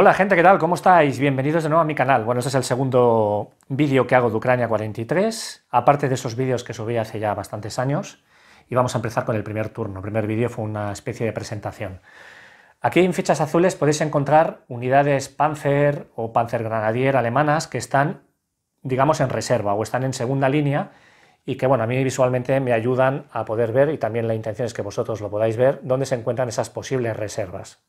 Hola gente, ¿qué tal? ¿Cómo estáis? Bienvenidos de nuevo a mi canal. Bueno, este es el segundo vídeo que hago de Ucrania 43, aparte de esos vídeos que subí hace ya bastantes años. Y vamos a empezar con el primer turno. El primer vídeo fue una especie de presentación. Aquí en fichas azules podéis encontrar unidades Panzer o panzer granadier alemanas que están, digamos, en reserva o están en segunda línea y que, bueno, a mí visualmente me ayudan a poder ver, y también la intención es que vosotros lo podáis ver, dónde se encuentran esas posibles reservas.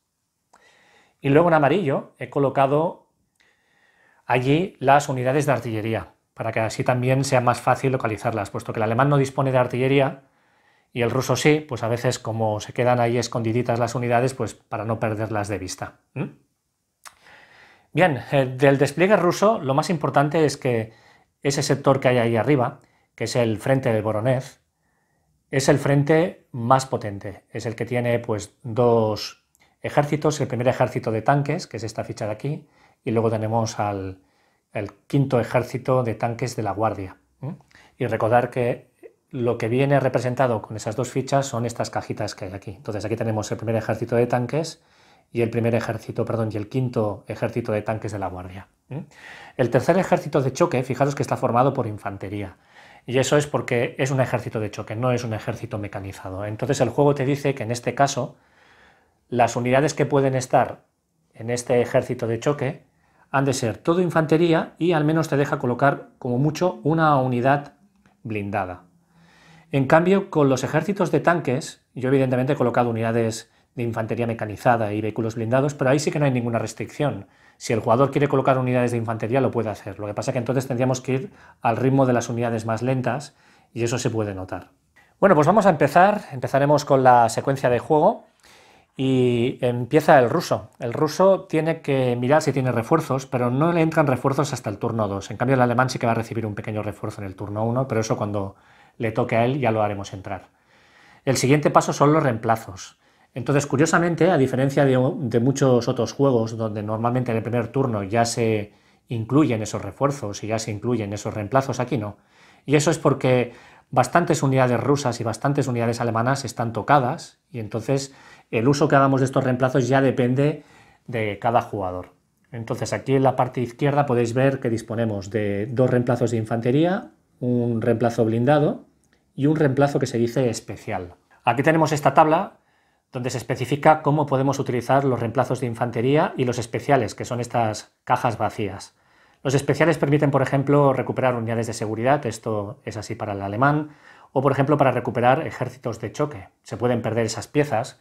Y luego en amarillo he colocado allí las unidades de artillería, para que así también sea más fácil localizarlas, puesto que el alemán no dispone de artillería y el ruso sí, pues a veces como se quedan ahí escondiditas las unidades, pues para no perderlas de vista. Bien, eh, del despliegue ruso lo más importante es que ese sector que hay ahí arriba, que es el frente del Voronezh, es el frente más potente, es el que tiene pues dos ejércitos, el primer ejército de tanques, que es esta ficha de aquí, y luego tenemos al el quinto ejército de tanques de la Guardia. Y recordar que lo que viene representado con esas dos fichas son estas cajitas que hay aquí. Entonces aquí tenemos el primer ejército de tanques y el primer ejército, perdón, y el quinto ejército de tanques de la Guardia. El tercer ejército de choque, fijaros que está formado por infantería. Y eso es porque es un ejército de choque, no es un ejército mecanizado. Entonces el juego te dice que en este caso las unidades que pueden estar en este ejército de choque han de ser todo infantería y al menos te deja colocar como mucho una unidad blindada. En cambio, con los ejércitos de tanques, yo evidentemente he colocado unidades de infantería mecanizada y vehículos blindados, pero ahí sí que no hay ninguna restricción. Si el jugador quiere colocar unidades de infantería, lo puede hacer. Lo que pasa es que entonces tendríamos que ir al ritmo de las unidades más lentas y eso se puede notar. Bueno, pues vamos a empezar. Empezaremos con la secuencia de juego y empieza el ruso. El ruso tiene que mirar si tiene refuerzos, pero no le entran refuerzos hasta el turno 2. En cambio, el alemán sí que va a recibir un pequeño refuerzo en el turno 1, pero eso cuando le toque a él ya lo haremos entrar. El siguiente paso son los reemplazos. Entonces, curiosamente, a diferencia de, muchos otros juegos donde normalmente en el primer turno ya se incluyen esos refuerzos y ya se incluyen esos reemplazos, aquí no. Y eso es porque bastantes unidades rusas y bastantes unidades alemanas están tocadas y entonces el uso que hagamos de estos reemplazos ya depende de cada jugador. Entonces aquí en la parte izquierda podéis ver que disponemos de dos reemplazos de infantería, un reemplazo blindado y un reemplazo que se dice especial. Aquí tenemos esta tabla donde se especifica cómo podemos utilizar los reemplazos de infantería y los especiales, que son estas cajas vacías. Los especiales permiten, por ejemplo, recuperar unidades de seguridad, esto es así para el alemán, o por ejemplo para recuperar ejércitos de choque. Se pueden perder esas piezas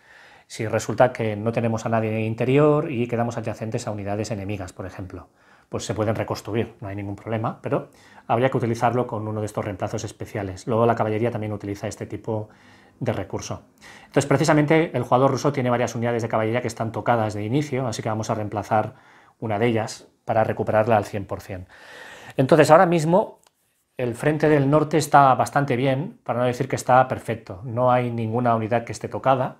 si resulta que no tenemos a nadie en el interior y quedamos adyacentes a unidades enemigas, por ejemplo, pues se pueden reconstruir, no hay ningún problema, pero habría que utilizarlo con uno de estos reemplazos especiales. Luego la caballería también utiliza este tipo de recurso. Entonces, precisamente el jugador ruso tiene varias unidades de caballería que están tocadas de inicio, así que vamos a reemplazar una de ellas para recuperarla al 100%. Entonces, ahora mismo el frente del norte está bastante bien, para no decir que está perfecto. No hay ninguna unidad que esté tocada,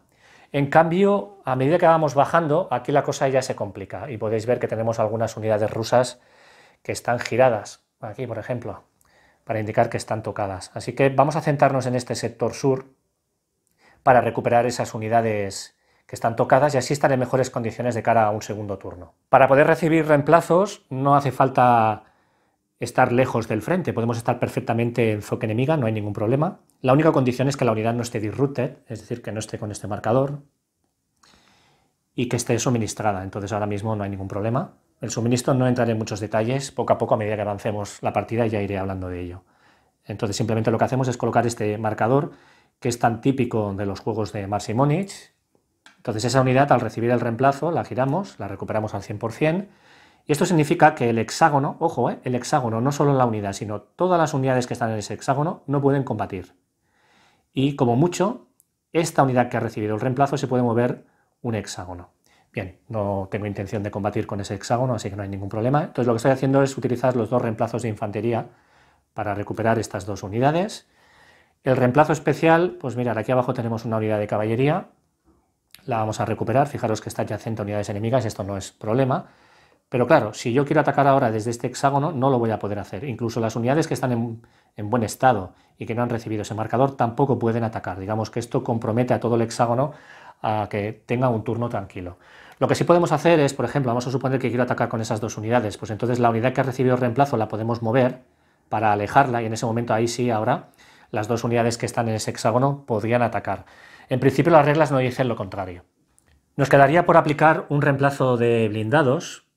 en cambio, a medida que vamos bajando, aquí la cosa ya se complica y podéis ver que tenemos algunas unidades rusas que están giradas, aquí por ejemplo, para indicar que están tocadas. Así que vamos a centrarnos en este sector sur para recuperar esas unidades que están tocadas y así estar en mejores condiciones de cara a un segundo turno. Para poder recibir reemplazos no hace falta estar lejos del frente, podemos estar perfectamente en zoque enemiga, no hay ningún problema. La única condición es que la unidad no esté disrupted, es decir, que no esté con este marcador y que esté suministrada. Entonces ahora mismo no hay ningún problema. El suministro no entraré en muchos detalles, poco a poco a medida que avancemos la partida ya iré hablando de ello. Entonces simplemente lo que hacemos es colocar este marcador que es tan típico de los juegos de Monich. Entonces esa unidad al recibir el reemplazo la giramos, la recuperamos al 100%, y esto significa que el hexágono, ojo, eh, el hexágono, no solo la unidad, sino todas las unidades que están en ese hexágono no pueden combatir. Y como mucho, esta unidad que ha recibido el reemplazo se puede mover un hexágono. Bien, no tengo intención de combatir con ese hexágono, así que no hay ningún problema. Entonces lo que estoy haciendo es utilizar los dos reemplazos de infantería para recuperar estas dos unidades. El reemplazo especial, pues mirad, aquí abajo tenemos una unidad de caballería, la vamos a recuperar, fijaros que está adyacente a unidades enemigas, esto no es problema. Pero claro, si yo quiero atacar ahora desde este hexágono, no lo voy a poder hacer. Incluso las unidades que están en, buen estado y que no han recibido ese marcador tampoco pueden atacar. Digamos que esto compromete a todo el hexágono a que tenga un turno tranquilo. Lo que sí podemos hacer es, por ejemplo, vamos a suponer que quiero atacar con esas dos unidades, pues entonces la unidad que ha recibido reemplazo la podemos mover para alejarla y en ese momento ahí sí, ahora, las dos unidades que están en ese hexágono podrían atacar. En principio las reglas no dicen lo contrario. Nos quedaría por aplicar un reemplazo de blindados,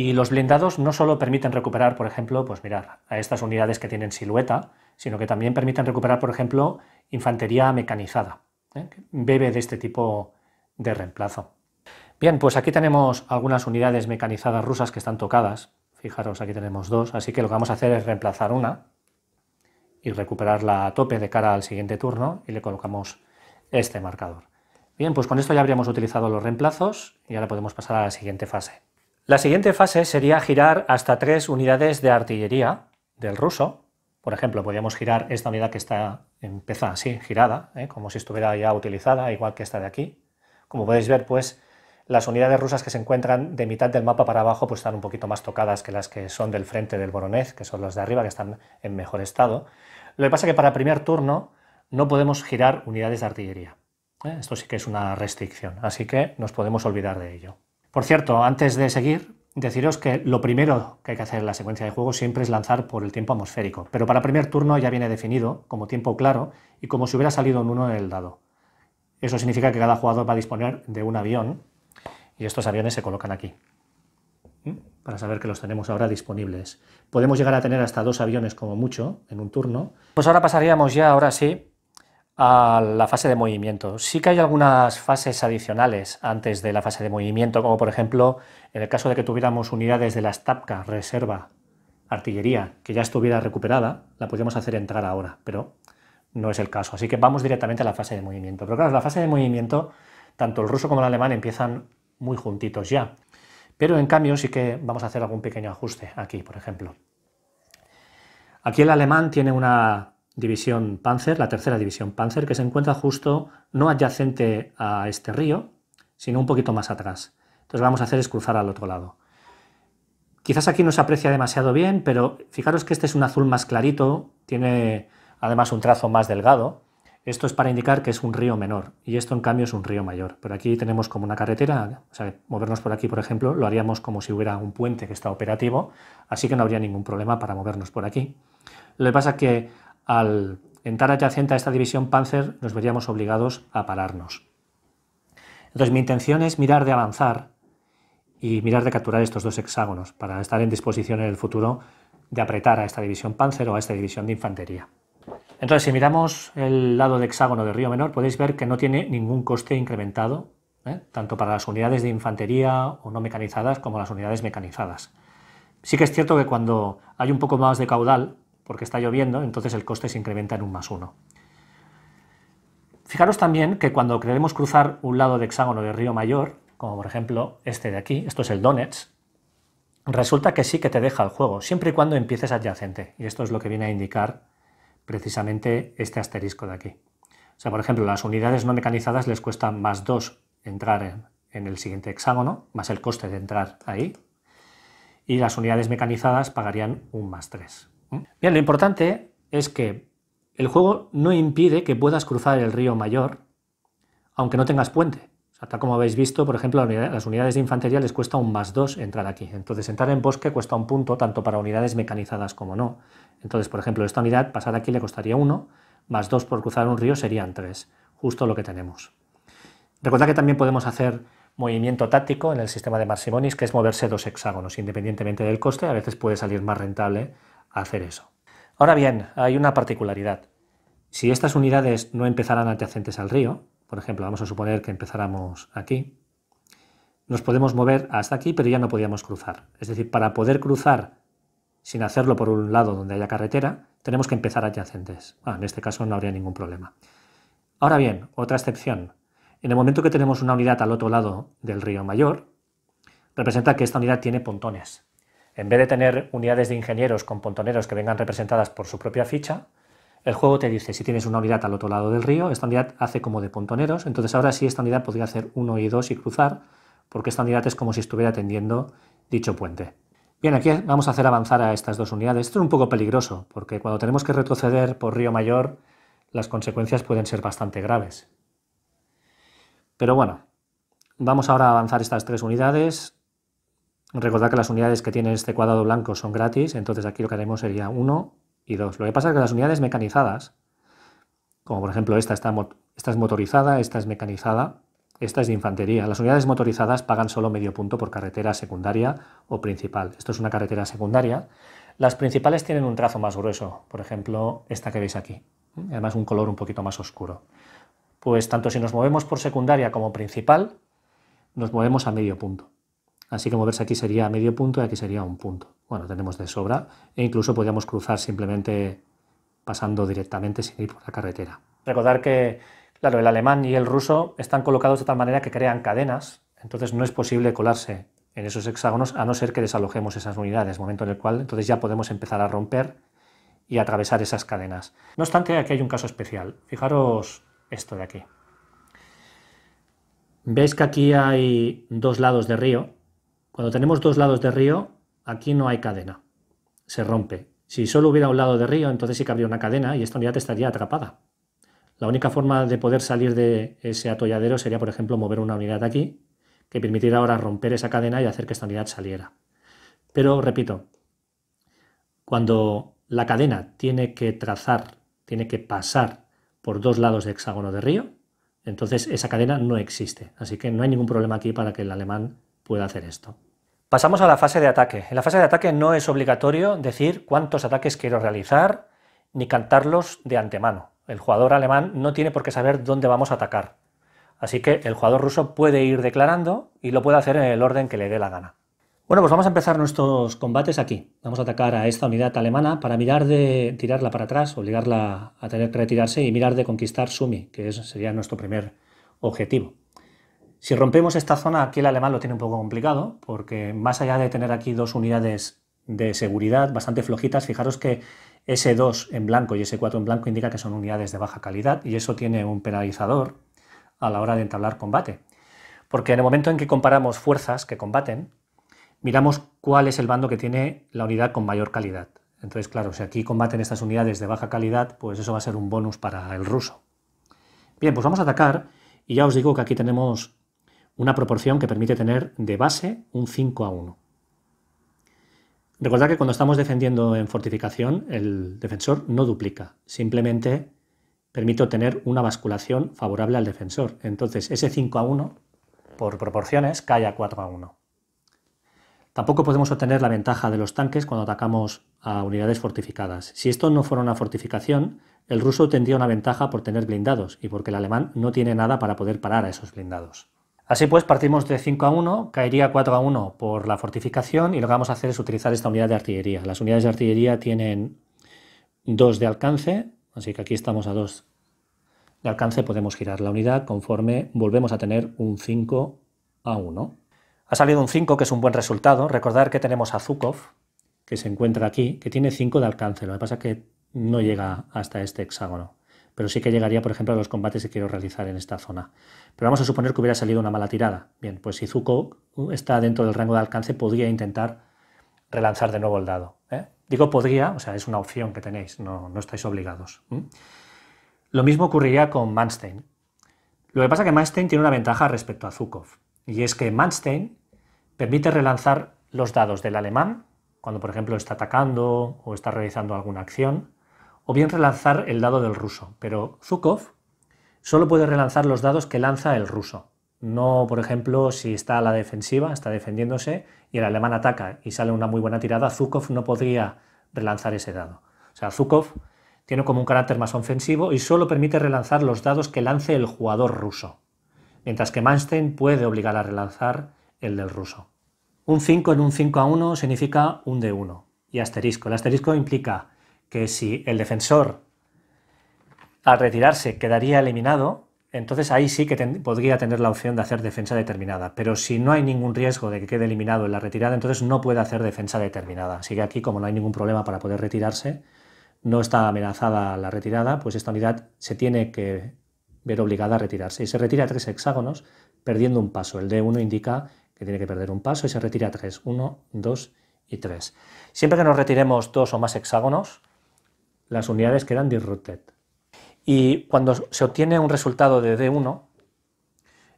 y los blindados no solo permiten recuperar, por ejemplo, pues mirar a estas unidades que tienen silueta, sino que también permiten recuperar, por ejemplo, infantería mecanizada, ¿eh? que bebe de este tipo de reemplazo. Bien, pues aquí tenemos algunas unidades mecanizadas rusas que están tocadas. Fijaros, aquí tenemos dos, así que lo que vamos a hacer es reemplazar una y recuperarla a tope de cara al siguiente turno y le colocamos este marcador. Bien, pues con esto ya habríamos utilizado los reemplazos y ahora podemos pasar a la siguiente fase. La siguiente fase sería girar hasta tres unidades de artillería del ruso. Por ejemplo, podríamos girar esta unidad que está empezada así, girada, ¿eh? como si estuviera ya utilizada, igual que esta de aquí. Como podéis ver, pues las unidades rusas que se encuentran de mitad del mapa para abajo pues están un poquito más tocadas que las que son del frente del Voronez, que son las de arriba, que están en mejor estado. Lo que pasa es que para primer turno no podemos girar unidades de artillería. ¿eh? Esto sí que es una restricción, así que nos podemos olvidar de ello. Por cierto, antes de seguir, deciros que lo primero que hay que hacer en la secuencia de juego siempre es lanzar por el tiempo atmosférico, pero para primer turno ya viene definido como tiempo claro y como si hubiera salido en uno en el dado. Eso significa que cada jugador va a disponer de un avión y estos aviones se colocan aquí para saber que los tenemos ahora disponibles. Podemos llegar a tener hasta dos aviones como mucho en un turno. Pues ahora pasaríamos ya, ahora sí, a la fase de movimiento. Sí que hay algunas fases adicionales antes de la fase de movimiento, como por ejemplo en el caso de que tuviéramos unidades de la TAPCA, reserva, artillería, que ya estuviera recuperada, la podríamos hacer entrar ahora, pero no es el caso. Así que vamos directamente a la fase de movimiento. Pero claro, la fase de movimiento, tanto el ruso como el alemán empiezan muy juntitos ya. Pero en cambio sí que vamos a hacer algún pequeño ajuste aquí, por ejemplo. Aquí el alemán tiene una división Panzer, la tercera división Panzer, que se encuentra justo no adyacente a este río, sino un poquito más atrás. Entonces vamos a hacer es cruzar al otro lado. Quizás aquí no se aprecia demasiado bien, pero fijaros que este es un azul más clarito, tiene además un trazo más delgado. Esto es para indicar que es un río menor y esto en cambio es un río mayor. Pero aquí tenemos como una carretera, o sea, movernos por aquí, por ejemplo, lo haríamos como si hubiera un puente que está operativo, así que no habría ningún problema para movernos por aquí. Lo que pasa es que al entrar adyacente a esta división Panzer nos veríamos obligados a pararnos. Entonces mi intención es mirar de avanzar y mirar de capturar estos dos hexágonos para estar en disposición en el futuro de apretar a esta división Panzer o a esta división de infantería. Entonces, si miramos el lado de hexágono de Río Menor, podéis ver que no tiene ningún coste incrementado, ¿eh? tanto para las unidades de infantería o no mecanizadas como las unidades mecanizadas. Sí que es cierto que cuando hay un poco más de caudal, porque está lloviendo, entonces el coste se incrementa en un más uno. Fijaros también que cuando queremos cruzar un lado de hexágono de río mayor, como por ejemplo este de aquí, esto es el Donetsk, resulta que sí que te deja el juego, siempre y cuando empieces adyacente. Y esto es lo que viene a indicar precisamente este asterisco de aquí. O sea, por ejemplo, las unidades no mecanizadas les cuesta más dos entrar en, en el siguiente hexágono, más el coste de entrar ahí. Y las unidades mecanizadas pagarían un más 3. ¿Eh? Bien, lo importante es que el juego no impide que puedas cruzar el río mayor, aunque no tengas puente. O sea, tal como habéis visto, por ejemplo, las unidades de infantería les cuesta un más 2 entrar aquí. Entonces, entrar en bosque cuesta un punto, tanto para unidades mecanizadas como no. Entonces, por ejemplo, esta unidad pasar aquí le costaría uno, más dos por cruzar un río serían tres. justo lo que tenemos. Recuerda que también podemos hacer movimiento táctico en el sistema de Marsimonis, que es moverse dos hexágonos, independientemente del coste, a veces puede salir más rentable hacer eso. Ahora bien, hay una particularidad. Si estas unidades no empezaran adyacentes al río, por ejemplo, vamos a suponer que empezáramos aquí, nos podemos mover hasta aquí, pero ya no podíamos cruzar. Es decir, para poder cruzar sin hacerlo por un lado donde haya carretera, tenemos que empezar adyacentes. Ah, en este caso no habría ningún problema. Ahora bien, otra excepción. En el momento que tenemos una unidad al otro lado del río mayor, representa que esta unidad tiene pontones. En vez de tener unidades de ingenieros con pontoneros que vengan representadas por su propia ficha, el juego te dice si tienes una unidad al otro lado del río, esta unidad hace como de pontoneros, entonces ahora sí esta unidad podría hacer uno y dos y cruzar, porque esta unidad es como si estuviera atendiendo dicho puente. Bien, aquí vamos a hacer avanzar a estas dos unidades. Esto es un poco peligroso, porque cuando tenemos que retroceder por Río Mayor, las consecuencias pueden ser bastante graves. Pero bueno, vamos ahora a avanzar estas tres unidades, Recordad que las unidades que tienen este cuadrado blanco son gratis, entonces aquí lo que haremos sería 1 y 2. Lo que pasa es que las unidades mecanizadas, como por ejemplo esta, está, esta es motorizada, esta es mecanizada, esta es de infantería. Las unidades motorizadas pagan solo medio punto por carretera secundaria o principal. Esto es una carretera secundaria. Las principales tienen un trazo más grueso, por ejemplo esta que veis aquí, ¿eh? además un color un poquito más oscuro. Pues tanto si nos movemos por secundaria como principal, nos movemos a medio punto. Así que moverse aquí sería medio punto y aquí sería un punto. Bueno, tenemos de sobra e incluso podríamos cruzar simplemente pasando directamente sin ir por la carretera. Recordar que, claro, el alemán y el ruso están colocados de tal manera que crean cadenas, entonces no es posible colarse en esos hexágonos a no ser que desalojemos esas unidades, momento en el cual entonces ya podemos empezar a romper y atravesar esas cadenas. No obstante, aquí hay un caso especial. Fijaros esto de aquí. Veis que aquí hay dos lados de río cuando tenemos dos lados de río, aquí no hay cadena, se rompe. Si solo hubiera un lado de río, entonces sí que habría una cadena y esta unidad estaría atrapada. La única forma de poder salir de ese atolladero sería, por ejemplo, mover una unidad aquí, que permitiera ahora romper esa cadena y hacer que esta unidad saliera. Pero, repito, cuando la cadena tiene que trazar, tiene que pasar por dos lados de hexágono de río, entonces esa cadena no existe. Así que no hay ningún problema aquí para que el alemán pueda hacer esto. Pasamos a la fase de ataque. En la fase de ataque no es obligatorio decir cuántos ataques quiero realizar ni cantarlos de antemano. El jugador alemán no tiene por qué saber dónde vamos a atacar. Así que el jugador ruso puede ir declarando y lo puede hacer en el orden que le dé la gana. Bueno, pues vamos a empezar nuestros combates aquí. Vamos a atacar a esta unidad alemana para mirar de tirarla para atrás, obligarla a tener que retirarse y mirar de conquistar Sumi, que sería nuestro primer objetivo. Si rompemos esta zona, aquí el alemán lo tiene un poco complicado, porque más allá de tener aquí dos unidades de seguridad bastante flojitas, fijaros que S2 en blanco y S4 en blanco indica que son unidades de baja calidad y eso tiene un penalizador a la hora de entablar combate. Porque en el momento en que comparamos fuerzas que combaten, miramos cuál es el bando que tiene la unidad con mayor calidad. Entonces, claro, si aquí combaten estas unidades de baja calidad, pues eso va a ser un bonus para el ruso. Bien, pues vamos a atacar y ya os digo que aquí tenemos una proporción que permite tener de base un 5 a 1. Recordad que cuando estamos defendiendo en fortificación, el defensor no duplica, simplemente permite obtener una basculación favorable al defensor. Entonces, ese 5 a 1, por proporciones, cae a 4 a 1. Tampoco podemos obtener la ventaja de los tanques cuando atacamos a unidades fortificadas. Si esto no fuera una fortificación, el ruso tendría una ventaja por tener blindados y porque el alemán no tiene nada para poder parar a esos blindados. Así pues, partimos de 5 a 1, caería 4 a 1 por la fortificación y lo que vamos a hacer es utilizar esta unidad de artillería. Las unidades de artillería tienen 2 de alcance, así que aquí estamos a 2 de alcance, podemos girar la unidad conforme volvemos a tener un 5 a 1. Ha salido un 5, que es un buen resultado. Recordar que tenemos a Zukov, que se encuentra aquí, que tiene 5 de alcance, lo que pasa es que no llega hasta este hexágono pero sí que llegaría, por ejemplo, a los combates que quiero realizar en esta zona. Pero vamos a suponer que hubiera salido una mala tirada. Bien, pues si Zuko uh, está dentro del rango de alcance, podría intentar relanzar de nuevo el dado. ¿eh? Digo podría, o sea, es una opción que tenéis, no, no estáis obligados. Lo mismo ocurriría con Manstein. Lo que pasa es que Manstein tiene una ventaja respecto a Zukov, y es que Manstein permite relanzar los dados del alemán, cuando por ejemplo está atacando o está realizando alguna acción, o bien relanzar el dado del ruso. Pero Zukov solo puede relanzar los dados que lanza el ruso. No, por ejemplo, si está a la defensiva, está defendiéndose y el alemán ataca y sale una muy buena tirada, Zukov no podría relanzar ese dado. O sea, Zukov tiene como un carácter más ofensivo y solo permite relanzar los dados que lance el jugador ruso, mientras que Manstein puede obligar a relanzar el del ruso. Un 5 en un 5 a 1 significa un de 1 y asterisco. El asterisco implica que si el defensor al retirarse quedaría eliminado, entonces ahí sí que podría tener la opción de hacer defensa determinada. Pero si no hay ningún riesgo de que quede eliminado en la retirada, entonces no puede hacer defensa determinada. Así que aquí, como no hay ningún problema para poder retirarse, no está amenazada la retirada, pues esta unidad se tiene que ver obligada a retirarse. Y se retira tres hexágonos perdiendo un paso. El D1 indica que tiene que perder un paso y se retira tres. Uno, dos y tres. Siempre que nos retiremos dos o más hexágonos, las unidades quedan disrupted. Y cuando se obtiene un resultado de D1,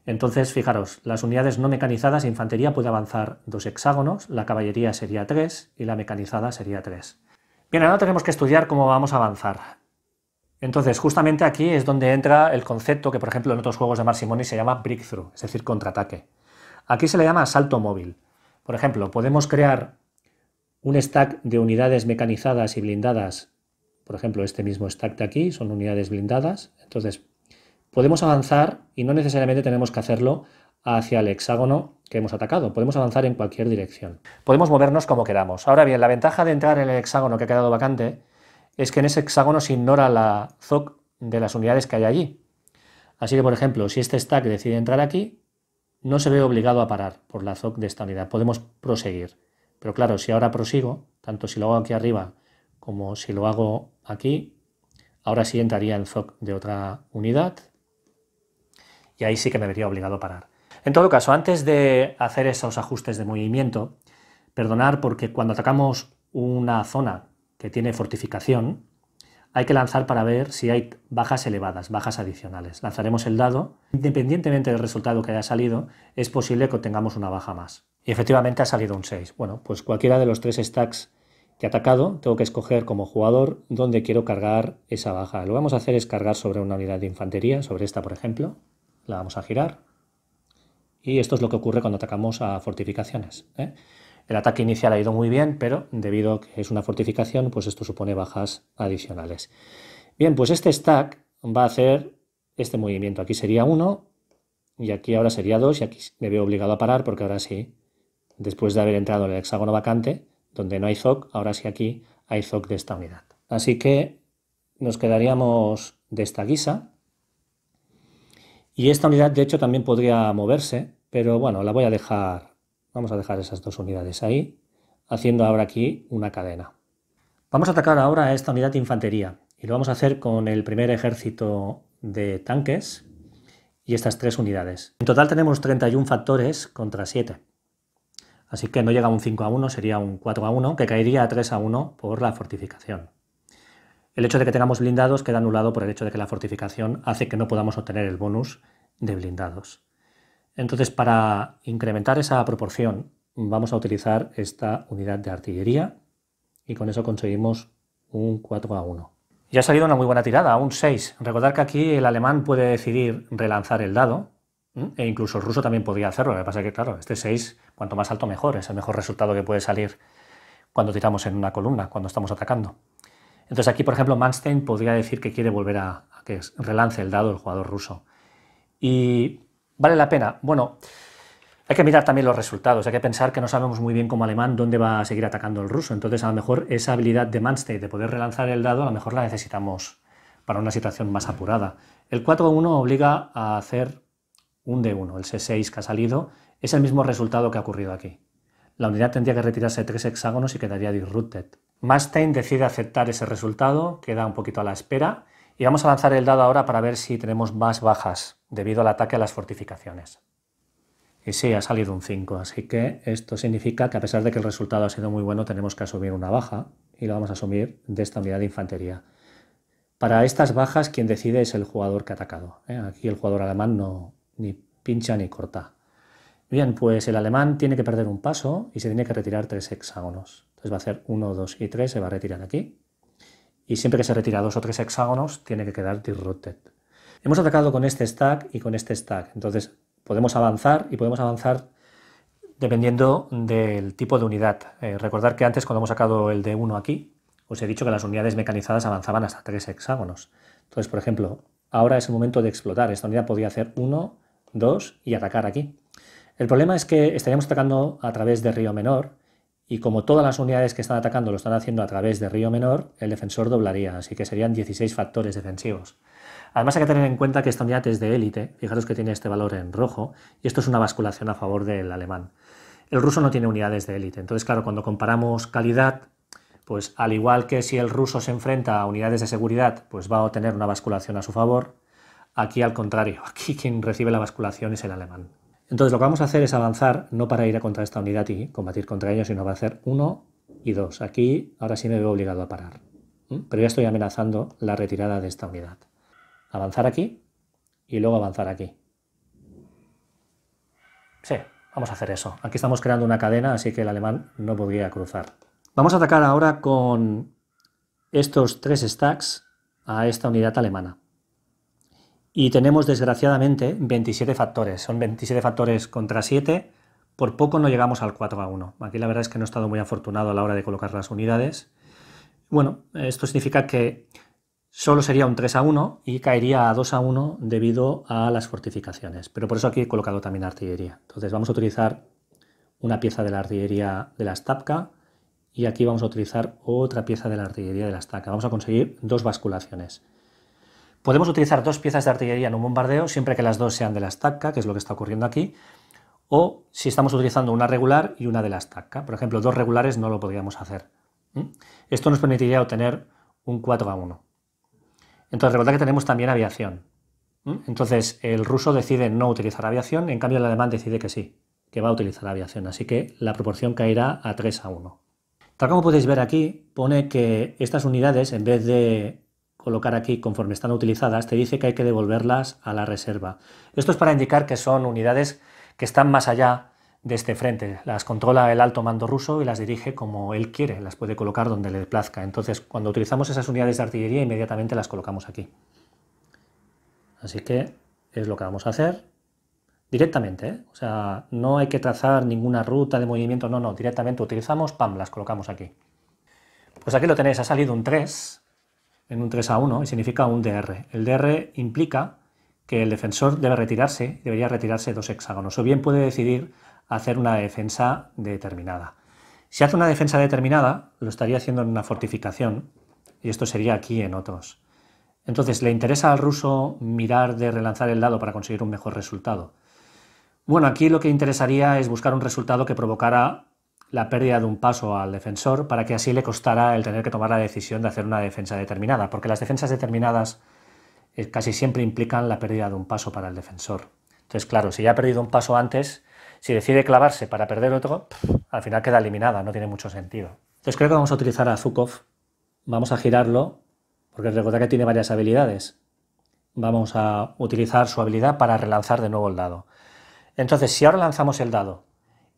entonces fijaros, las unidades no mecanizadas, infantería puede avanzar dos hexágonos, la caballería sería tres y la mecanizada sería tres. Bien, ahora tenemos que estudiar cómo vamos a avanzar. Entonces, justamente aquí es donde entra el concepto que, por ejemplo, en otros juegos de Marsimoni se llama breakthrough, es decir, contraataque. Aquí se le llama asalto móvil. Por ejemplo, podemos crear un stack de unidades mecanizadas y blindadas por ejemplo, este mismo stack de aquí son unidades blindadas. Entonces, podemos avanzar y no necesariamente tenemos que hacerlo hacia el hexágono que hemos atacado. Podemos avanzar en cualquier dirección. Podemos movernos como queramos. Ahora bien, la ventaja de entrar en el hexágono que ha quedado vacante es que en ese hexágono se ignora la ZOC de las unidades que hay allí. Así que, por ejemplo, si este stack decide entrar aquí, no se ve obligado a parar por la ZOC de esta unidad. Podemos proseguir. Pero claro, si ahora prosigo, tanto si lo hago aquí arriba como si lo hago aquí. Ahora sí entraría el zoc de otra unidad y ahí sí que me vería obligado a parar. En todo caso, antes de hacer esos ajustes de movimiento, perdonar porque cuando atacamos una zona que tiene fortificación, hay que lanzar para ver si hay bajas elevadas, bajas adicionales. Lanzaremos el dado. Independientemente del resultado que haya salido, es posible que obtengamos una baja más. Y efectivamente ha salido un 6. Bueno, pues cualquiera de los tres stacks que atacado, tengo que escoger como jugador dónde quiero cargar esa baja. Lo que vamos a hacer es cargar sobre una unidad de infantería, sobre esta por ejemplo. La vamos a girar. Y esto es lo que ocurre cuando atacamos a fortificaciones. ¿eh? El ataque inicial ha ido muy bien, pero debido a que es una fortificación, pues esto supone bajas adicionales. Bien, pues este stack va a hacer este movimiento. Aquí sería 1 y aquí ahora sería 2 y aquí me veo obligado a parar porque ahora sí, después de haber entrado en el hexágono vacante, donde no hay ZOC, ahora sí aquí hay ZOC de esta unidad. Así que nos quedaríamos de esta guisa. Y esta unidad, de hecho, también podría moverse, pero bueno, la voy a dejar, vamos a dejar esas dos unidades ahí, haciendo ahora aquí una cadena. Vamos a atacar ahora a esta unidad de infantería y lo vamos a hacer con el primer ejército de tanques y estas tres unidades. En total tenemos 31 factores contra 7. Así que no llega a un 5 a 1, sería un 4 a 1, que caería a 3 a 1 por la fortificación. El hecho de que tengamos blindados queda anulado por el hecho de que la fortificación hace que no podamos obtener el bonus de blindados. Entonces, para incrementar esa proporción, vamos a utilizar esta unidad de artillería y con eso conseguimos un 4 a 1. Ya ha salido una muy buena tirada, un 6. Recordar que aquí el alemán puede decidir relanzar el dado, ¿Mm? E incluso el ruso también podría hacerlo. Lo que pasa es que, claro, este 6, cuanto más alto, mejor. Es el mejor resultado que puede salir cuando tiramos en una columna, cuando estamos atacando. Entonces aquí, por ejemplo, Manstein podría decir que quiere volver a, que relance el dado el jugador ruso. Y vale la pena. Bueno, hay que mirar también los resultados, hay que pensar que no sabemos muy bien como alemán dónde va a seguir atacando el ruso, entonces a lo mejor esa habilidad de Manstein de poder relanzar el dado a lo mejor la necesitamos para una situación más apurada. El 4-1 obliga a hacer un D1, el C6 que ha salido, es el mismo resultado que ha ocurrido aquí. La unidad tendría que retirarse tres hexágonos y quedaría disrupted. Mastain decide aceptar ese resultado, queda un poquito a la espera, y vamos a lanzar el dado ahora para ver si tenemos más bajas debido al ataque a las fortificaciones. Y sí, ha salido un 5, así que esto significa que a pesar de que el resultado ha sido muy bueno, tenemos que asumir una baja, y la vamos a asumir de esta unidad de infantería. Para estas bajas, quien decide es el jugador que ha atacado. ¿eh? Aquí el jugador alemán no, ni pincha ni corta. Bien, pues el alemán tiene que perder un paso y se tiene que retirar tres hexágonos. Entonces va a hacer 1, 2 y 3, se va a retirar aquí. Y siempre que se retira dos o tres hexágonos, tiene que quedar disrupted. Hemos atacado con este stack y con este stack. Entonces podemos avanzar y podemos avanzar dependiendo del tipo de unidad. Recordad eh, recordar que antes cuando hemos sacado el de 1 aquí, os he dicho que las unidades mecanizadas avanzaban hasta tres hexágonos. Entonces, por ejemplo, ahora es el momento de explotar. Esta unidad podía hacer 1, 2 y atacar aquí. El problema es que estaríamos atacando a través de río menor y como todas las unidades que están atacando lo están haciendo a través de río menor, el defensor doblaría, así que serían 16 factores defensivos. Además hay que tener en cuenta que esta unidad es de élite, fijaros que tiene este valor en rojo, y esto es una basculación a favor del alemán. El ruso no tiene unidades de élite, entonces claro, cuando comparamos calidad, pues al igual que si el ruso se enfrenta a unidades de seguridad, pues va a obtener una basculación a su favor, Aquí al contrario, aquí quien recibe la basculación es el alemán. Entonces lo que vamos a hacer es avanzar, no para ir a contra esta unidad y combatir contra ellos, sino va a hacer uno y dos. Aquí ahora sí me veo obligado a parar, pero ya estoy amenazando la retirada de esta unidad. Avanzar aquí y luego avanzar aquí. Sí, vamos a hacer eso. Aquí estamos creando una cadena, así que el alemán no podría cruzar. Vamos a atacar ahora con estos tres stacks a esta unidad alemana. Y tenemos desgraciadamente 27 factores. Son 27 factores contra 7. Por poco no llegamos al 4 a 1. Aquí la verdad es que no he estado muy afortunado a la hora de colocar las unidades. Bueno, esto significa que solo sería un 3 a 1 y caería a 2 a 1 debido a las fortificaciones. Pero por eso aquí he colocado también artillería. Entonces vamos a utilizar una pieza de la artillería de la Stapka y aquí vamos a utilizar otra pieza de la artillería de la Stapka. Vamos a conseguir dos basculaciones. Podemos utilizar dos piezas de artillería en un bombardeo siempre que las dos sean de la estaca, que es lo que está ocurriendo aquí, o si estamos utilizando una regular y una de la estaca. Por ejemplo, dos regulares no lo podríamos hacer. Esto nos permitiría obtener un 4 a 1. Entonces, recordad que tenemos también aviación. Entonces, el ruso decide no utilizar aviación, en cambio el alemán decide que sí, que va a utilizar aviación. Así que la proporción caerá a 3 a 1. Tal como podéis ver aquí, pone que estas unidades, en vez de colocar aquí conforme están utilizadas, te dice que hay que devolverlas a la reserva. Esto es para indicar que son unidades que están más allá de este frente. Las controla el alto mando ruso y las dirige como él quiere, las puede colocar donde le plazca. Entonces, cuando utilizamos esas unidades de artillería, inmediatamente las colocamos aquí. Así que es lo que vamos a hacer directamente. ¿eh? O sea, no hay que trazar ninguna ruta de movimiento, no, no, directamente utilizamos, pam, las colocamos aquí. Pues aquí lo tenéis, ha salido un 3, en un 3 a 1 y significa un DR. El DR implica que el defensor debe retirarse, debería retirarse dos hexágonos, o bien puede decidir hacer una defensa determinada. Si hace una defensa determinada, lo estaría haciendo en una fortificación, y esto sería aquí en otros. Entonces, ¿le interesa al ruso mirar de relanzar el dado para conseguir un mejor resultado? Bueno, aquí lo que interesaría es buscar un resultado que provocara la pérdida de un paso al defensor para que así le costara el tener que tomar la decisión de hacer una defensa determinada, porque las defensas determinadas eh, casi siempre implican la pérdida de un paso para el defensor. Entonces, claro, si ya ha perdido un paso antes, si decide clavarse para perder otro, al final queda eliminada, no tiene mucho sentido. Entonces creo que vamos a utilizar a Zukov, vamos a girarlo, porque recordad que tiene varias habilidades. Vamos a utilizar su habilidad para relanzar de nuevo el dado. Entonces, si ahora lanzamos el dado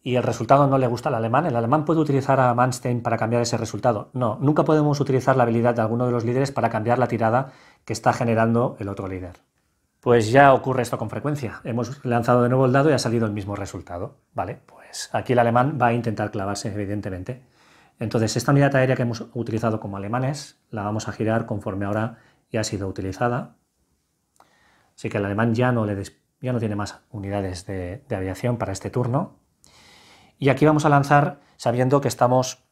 y el resultado no le gusta al alemán, ¿el alemán puede utilizar a Manstein para cambiar ese resultado? No, nunca podemos utilizar la habilidad de alguno de los líderes para cambiar la tirada que está generando el otro líder. Pues ya ocurre esto con frecuencia. Hemos lanzado de nuevo el dado y ha salido el mismo resultado. Vale, pues aquí el alemán va a intentar clavarse, evidentemente. Entonces, esta unidad aérea que hemos utilizado como alemanes la vamos a girar conforme ahora ya ha sido utilizada. Así que el alemán ya no, le ya no tiene más unidades de aviación para este turno. Y aquí vamos a lanzar sabiendo que estamos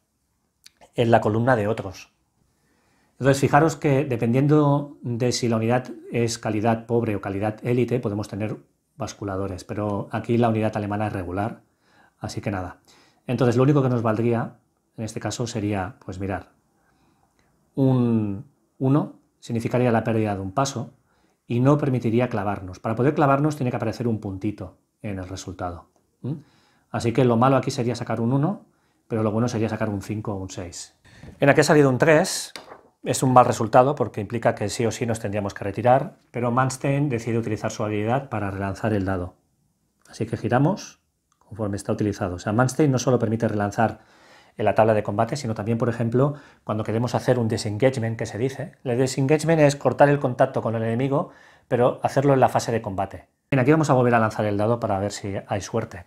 en la columna de otros. Entonces, fijaros que dependiendo de si la unidad es calidad pobre o calidad élite, podemos tener basculadores, pero aquí la unidad alemana es regular, así que nada. Entonces, lo único que nos valdría en este caso sería, pues mirar, un 1 significaría la pérdida de un paso y no permitiría clavarnos. Para poder clavarnos tiene que aparecer un puntito en el resultado. Así que lo malo aquí sería sacar un 1, pero lo bueno sería sacar un 5 o un 6. En aquí ha salido un 3, es un mal resultado porque implica que sí o sí nos tendríamos que retirar, pero Manstein decide utilizar su habilidad para relanzar el dado. Así que giramos conforme está utilizado. O sea, Manstein no solo permite relanzar en la tabla de combate, sino también, por ejemplo, cuando queremos hacer un disengagement, que se dice. El disengagement es cortar el contacto con el enemigo, pero hacerlo en la fase de combate. Bien, aquí vamos a volver a lanzar el dado para ver si hay suerte.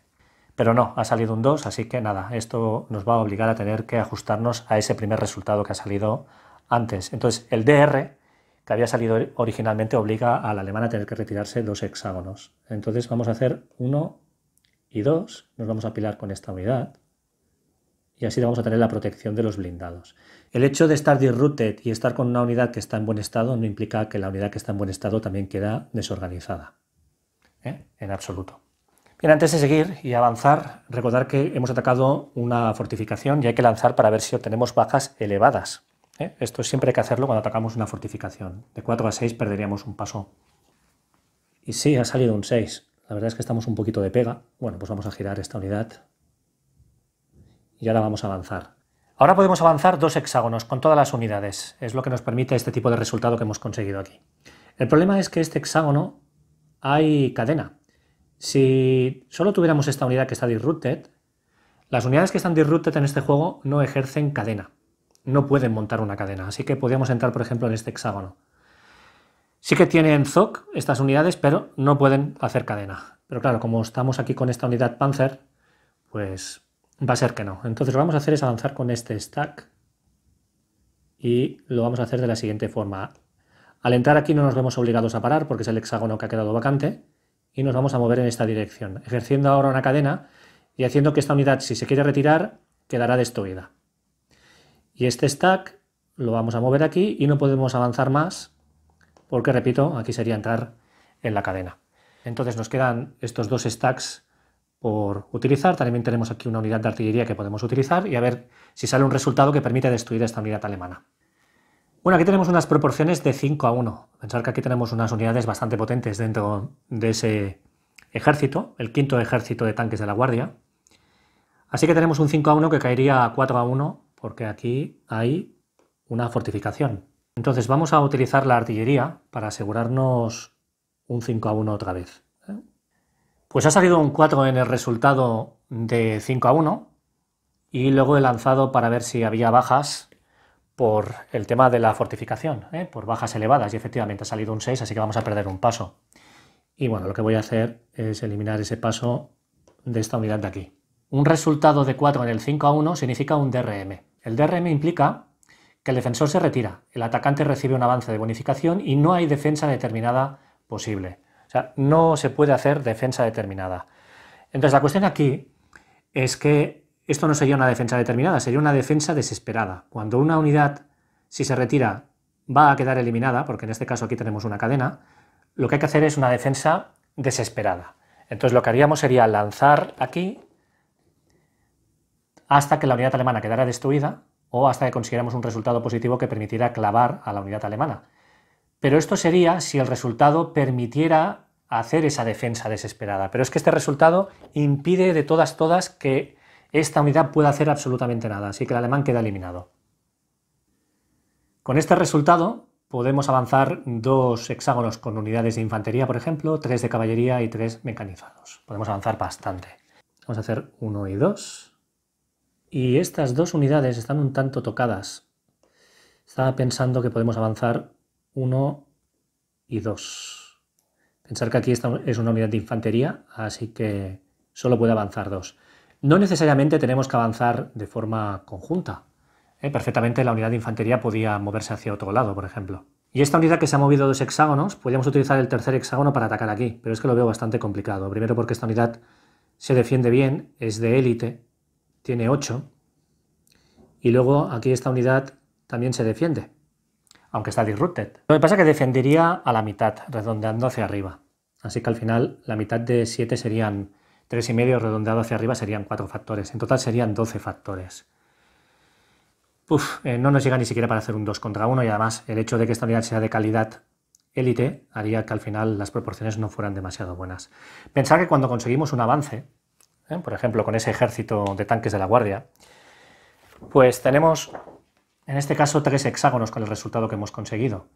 Pero no, ha salido un 2, así que nada, esto nos va a obligar a tener que ajustarnos a ese primer resultado que ha salido antes. Entonces, el DR que había salido originalmente obliga al alemán a tener que retirarse dos hexágonos. Entonces vamos a hacer 1 y 2, nos vamos a apilar con esta unidad y así vamos a tener la protección de los blindados. El hecho de estar disrupted y estar con una unidad que está en buen estado no implica que la unidad que está en buen estado también queda desorganizada. ¿eh? En absoluto. Bien, antes de seguir y avanzar, recordar que hemos atacado una fortificación y hay que lanzar para ver si obtenemos bajas elevadas. ¿eh? Esto siempre hay que hacerlo cuando atacamos una fortificación. De 4 a 6 perderíamos un paso. Y sí, ha salido un 6. La verdad es que estamos un poquito de pega. Bueno, pues vamos a girar esta unidad. Y ahora vamos a avanzar. Ahora podemos avanzar dos hexágonos con todas las unidades. Es lo que nos permite este tipo de resultado que hemos conseguido aquí. El problema es que este hexágono hay cadena. Si solo tuviéramos esta unidad que está disrupted, las unidades que están disrupted en este juego no ejercen cadena, no pueden montar una cadena, así que podríamos entrar, por ejemplo, en este hexágono. Sí que tienen ZOC estas unidades, pero no pueden hacer cadena. Pero claro, como estamos aquí con esta unidad Panzer, pues va a ser que no. Entonces lo que vamos a hacer es avanzar con este stack y lo vamos a hacer de la siguiente forma. Al entrar aquí no nos vemos obligados a parar porque es el hexágono que ha quedado vacante, y nos vamos a mover en esta dirección, ejerciendo ahora una cadena y haciendo que esta unidad, si se quiere retirar, quedará destruida. Y este stack lo vamos a mover aquí y no podemos avanzar más porque, repito, aquí sería entrar en la cadena. Entonces nos quedan estos dos stacks por utilizar. También tenemos aquí una unidad de artillería que podemos utilizar y a ver si sale un resultado que permite destruir esta unidad alemana. Bueno, aquí tenemos unas proporciones de 5 a 1. Pensar que aquí tenemos unas unidades bastante potentes dentro de ese ejército, el quinto ejército de tanques de la Guardia. Así que tenemos un 5 a 1 que caería a 4 a 1 porque aquí hay una fortificación. Entonces vamos a utilizar la artillería para asegurarnos un 5 a 1 otra vez. ¿eh? Pues ha salido un 4 en el resultado de 5 a 1 y luego he lanzado para ver si había bajas por el tema de la fortificación, ¿eh? por bajas elevadas, y efectivamente ha salido un 6, así que vamos a perder un paso. Y bueno, lo que voy a hacer es eliminar ese paso de esta unidad de aquí. Un resultado de 4 en el 5 a 1 significa un DRM. El DRM implica que el defensor se retira, el atacante recibe un avance de bonificación y no hay defensa determinada posible. O sea, no se puede hacer defensa determinada. Entonces, la cuestión aquí es que esto no sería una defensa determinada, sería una defensa desesperada. Cuando una unidad, si se retira, va a quedar eliminada, porque en este caso aquí tenemos una cadena, lo que hay que hacer es una defensa desesperada. Entonces lo que haríamos sería lanzar aquí hasta que la unidad alemana quedara destruida o hasta que consiguiéramos un resultado positivo que permitiera clavar a la unidad alemana. Pero esto sería si el resultado permitiera hacer esa defensa desesperada. Pero es que este resultado impide de todas, todas que esta unidad puede hacer absolutamente nada, así que el alemán queda eliminado. Con este resultado podemos avanzar dos hexágonos con unidades de infantería, por ejemplo, tres de caballería y tres mecanizados. Podemos avanzar bastante. Vamos a hacer uno y dos. Y estas dos unidades están un tanto tocadas. Estaba pensando que podemos avanzar uno y dos. Pensar que aquí esta es una unidad de infantería, así que solo puede avanzar dos no necesariamente tenemos que avanzar de forma conjunta. ¿eh? Perfectamente la unidad de infantería podía moverse hacia otro lado, por ejemplo. Y esta unidad que se ha movido dos hexágonos, podríamos utilizar el tercer hexágono para atacar aquí, pero es que lo veo bastante complicado. Primero porque esta unidad se defiende bien, es de élite, tiene 8, y luego aquí esta unidad también se defiende, aunque está disrupted. Lo que pasa es que defendería a la mitad, redondeando hacia arriba. Así que al final la mitad de 7 serían Tres y medio redondeado hacia arriba serían cuatro factores. En total serían 12 factores. Uf, eh, no nos llega ni siquiera para hacer un 2 contra 1 y además el hecho de que esta unidad sea de calidad élite haría que al final las proporciones no fueran demasiado buenas. Pensar que cuando conseguimos un avance, eh, por ejemplo con ese ejército de tanques de la Guardia, pues tenemos en este caso tres hexágonos con el resultado que hemos conseguido.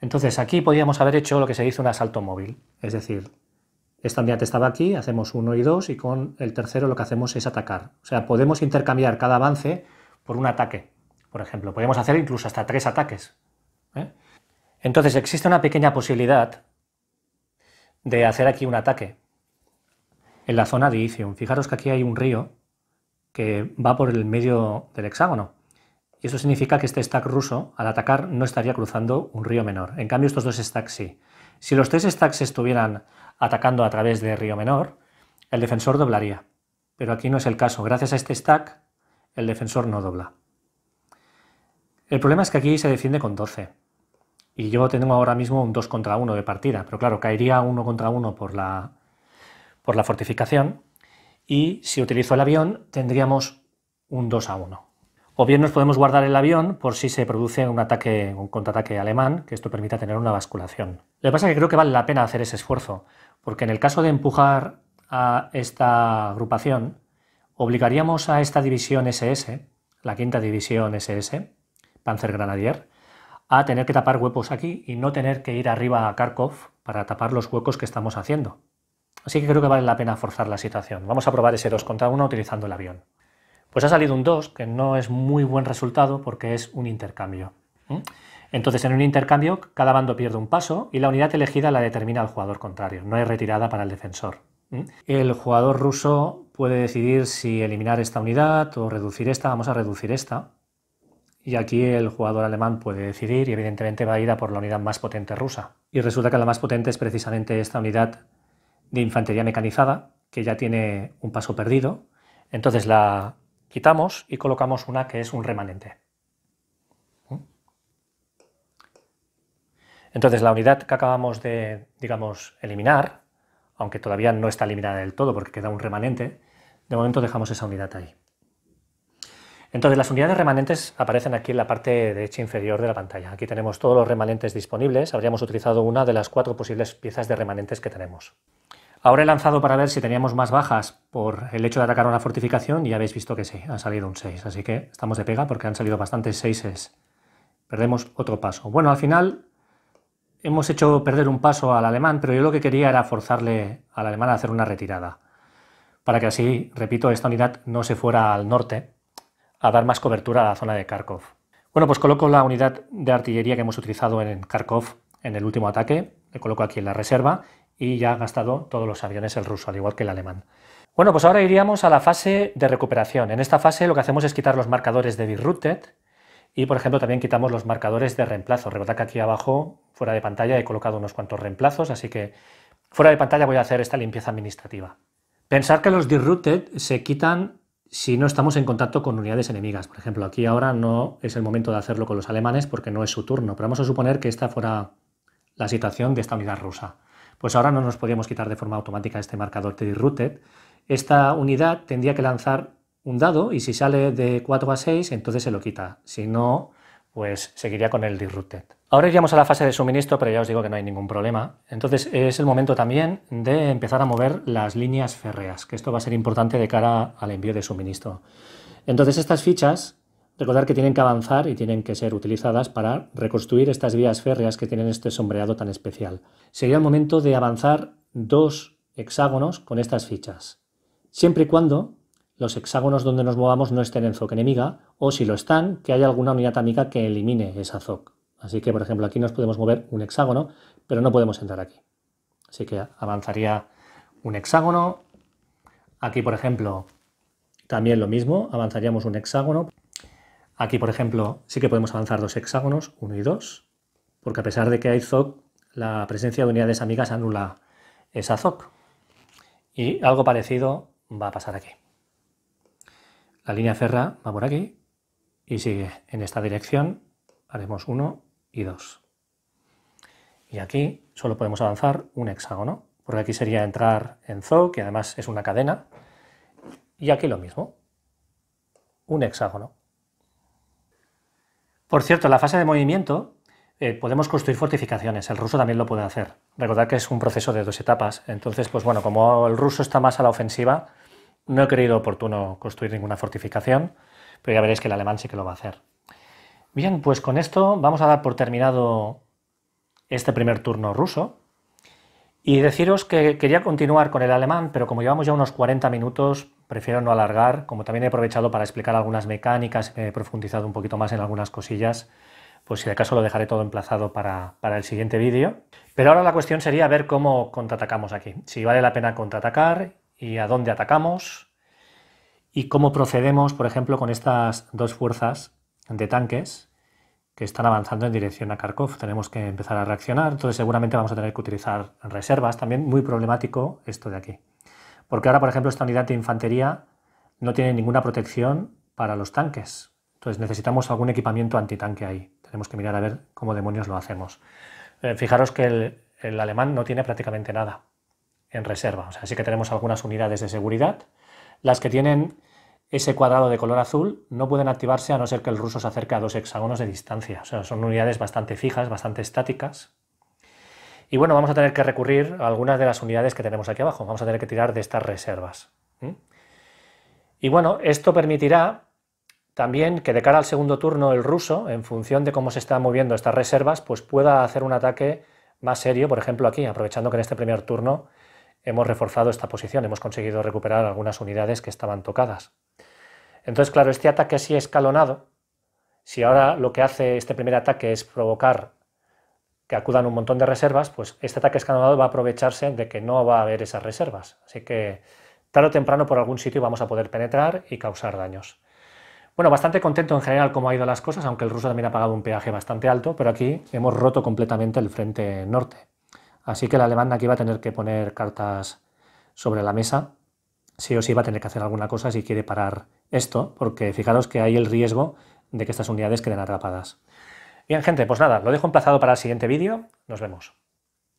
Entonces aquí podríamos haber hecho lo que se dice un asalto móvil, es decir, ambiente estaba aquí, hacemos uno y dos y con el tercero lo que hacemos es atacar. O sea, podemos intercambiar cada avance por un ataque, por ejemplo. Podemos hacer incluso hasta tres ataques. ¿eh? Entonces existe una pequeña posibilidad de hacer aquí un ataque en la zona de Icium. Fijaros que aquí hay un río que va por el medio del hexágono. Y eso significa que este stack ruso, al atacar, no estaría cruzando un río menor. En cambio, estos dos stacks sí. Si los tres stacks estuvieran atacando a través de Río Menor, el defensor doblaría. Pero aquí no es el caso. Gracias a este stack, el defensor no dobla. El problema es que aquí se defiende con 12. Y yo tengo ahora mismo un 2 contra 1 de partida. Pero claro, caería 1 contra 1 por la, por la fortificación. Y si utilizo el avión, tendríamos un 2 a 1. O bien nos podemos guardar el avión por si se produce un ataque, un contraataque alemán, que esto permita tener una basculación. Lo que pasa es que creo que vale la pena hacer ese esfuerzo, porque en el caso de empujar a esta agrupación, obligaríamos a esta división SS, la quinta división SS, Panzer Granadier, a tener que tapar huecos aquí y no tener que ir arriba a Kharkov para tapar los huecos que estamos haciendo. Así que creo que vale la pena forzar la situación. Vamos a probar ese 2 contra 1 utilizando el avión. Pues ha salido un 2, que no es muy buen resultado porque es un intercambio. Entonces, en un intercambio, cada bando pierde un paso y la unidad elegida la determina el jugador contrario. No hay retirada para el defensor. ¿Mm? El jugador ruso puede decidir si eliminar esta unidad o reducir esta. Vamos a reducir esta. Y aquí el jugador alemán puede decidir y evidentemente va a ir a por la unidad más potente rusa. Y resulta que la más potente es precisamente esta unidad de infantería mecanizada, que ya tiene un paso perdido. Entonces la quitamos y colocamos una que es un remanente. Entonces, la unidad que acabamos de, digamos, eliminar, aunque todavía no está eliminada del todo porque queda un remanente, de momento dejamos esa unidad ahí. Entonces, las unidades remanentes aparecen aquí en la parte derecha inferior de la pantalla. Aquí tenemos todos los remanentes disponibles. Habríamos utilizado una de las cuatro posibles piezas de remanentes que tenemos. Ahora he lanzado para ver si teníamos más bajas por el hecho de atacar una fortificación y ya habéis visto que sí, ha salido un 6. Así que estamos de pega porque han salido bastantes 6 Perdemos otro paso. Bueno, al final hemos hecho perder un paso al alemán, pero yo lo que quería era forzarle al alemán a hacer una retirada, para que así, repito, esta unidad no se fuera al norte a dar más cobertura a la zona de Kharkov. Bueno, pues coloco la unidad de artillería que hemos utilizado en Kharkov en el último ataque, le coloco aquí en la reserva y ya ha gastado todos los aviones el ruso, al igual que el alemán. Bueno, pues ahora iríamos a la fase de recuperación. En esta fase lo que hacemos es quitar los marcadores de Birrutet y, por ejemplo, también quitamos los marcadores de reemplazo. Recordad que aquí abajo, fuera de pantalla, he colocado unos cuantos reemplazos, así que fuera de pantalla voy a hacer esta limpieza administrativa. Pensar que los disrupted se quitan si no estamos en contacto con unidades enemigas. Por ejemplo, aquí ahora no es el momento de hacerlo con los alemanes porque no es su turno, pero vamos a suponer que esta fuera la situación de esta unidad rusa. Pues ahora no nos podíamos quitar de forma automática este marcador de disrupted. Esta unidad tendría que lanzar un dado y si sale de 4 a 6, entonces se lo quita. Si no, pues seguiría con el disrupted. Ahora iríamos a la fase de suministro, pero ya os digo que no hay ningún problema. Entonces es el momento también de empezar a mover las líneas férreas, que esto va a ser importante de cara al envío de suministro. Entonces estas fichas, recordar que tienen que avanzar y tienen que ser utilizadas para reconstruir estas vías férreas que tienen este sombreado tan especial. Sería el momento de avanzar dos hexágonos con estas fichas, siempre y cuando los hexágonos donde nos movamos no estén en zoc enemiga, o si lo están, que haya alguna unidad amiga que elimine esa zoc. Así que, por ejemplo, aquí nos podemos mover un hexágono, pero no podemos entrar aquí. Así que avanzaría un hexágono. Aquí, por ejemplo, también lo mismo, avanzaríamos un hexágono. Aquí, por ejemplo, sí que podemos avanzar dos hexágonos, uno y dos, porque a pesar de que hay zoc, la presencia de unidades amigas anula esa zoc. Y algo parecido va a pasar aquí. La línea cerra va por aquí y sigue en esta dirección. Haremos 1 y 2. Y aquí solo podemos avanzar un hexágono, porque aquí sería entrar en zoo, que además es una cadena. Y aquí lo mismo, un hexágono. Por cierto, en la fase de movimiento eh, podemos construir fortificaciones, el ruso también lo puede hacer. Recordad que es un proceso de dos etapas, entonces, pues bueno, como el ruso está más a la ofensiva, no he creído oportuno construir ninguna fortificación, pero ya veréis que el alemán sí que lo va a hacer. Bien, pues con esto vamos a dar por terminado este primer turno ruso. Y deciros que quería continuar con el alemán, pero como llevamos ya unos 40 minutos, prefiero no alargar, como también he aprovechado para explicar algunas mecánicas, he profundizado un poquito más en algunas cosillas, pues si de acaso lo dejaré todo emplazado para, para el siguiente vídeo. Pero ahora la cuestión sería ver cómo contraatacamos aquí, si vale la pena contraatacar y a dónde atacamos y cómo procedemos, por ejemplo, con estas dos fuerzas de tanques que están avanzando en dirección a Kharkov. Tenemos que empezar a reaccionar, entonces seguramente vamos a tener que utilizar reservas. También muy problemático esto de aquí. Porque ahora, por ejemplo, esta unidad de infantería no tiene ninguna protección para los tanques. Entonces necesitamos algún equipamiento antitanque ahí. Tenemos que mirar a ver cómo demonios lo hacemos. Eh, fijaros que el alemán no tiene prácticamente nada en reserva. O sea, sí que tenemos algunas unidades de seguridad. Las que tienen ese cuadrado de color azul no pueden activarse a no ser que el ruso se acerque a dos hexágonos de distancia. O sea, son unidades bastante fijas, bastante estáticas. Y bueno, vamos a tener que recurrir a algunas de las unidades que tenemos aquí abajo. Vamos a tener que tirar de estas reservas. Y bueno, esto permitirá también que de cara al segundo turno el ruso, en función de cómo se están moviendo estas reservas, pues pueda hacer un ataque más serio, por ejemplo aquí, aprovechando que en este primer turno hemos reforzado esta posición, hemos conseguido recuperar algunas unidades que estaban tocadas. Entonces, claro, este ataque así escalonado, si ahora lo que hace este primer ataque es provocar que acudan un montón de reservas, pues este ataque escalonado va a aprovecharse de que no va a haber esas reservas. Así que tarde o temprano por algún sitio vamos a poder penetrar y causar daños. Bueno, bastante contento en general cómo ha ido las cosas, aunque el ruso también ha pagado un peaje bastante alto, pero aquí hemos roto completamente el frente norte. Así que la alemana que va a tener que poner cartas sobre la mesa, sí o sí va a tener que hacer alguna cosa si quiere parar esto, porque fijaros que hay el riesgo de que estas unidades queden atrapadas. Bien, gente, pues nada, lo dejo emplazado para el siguiente vídeo. Nos vemos.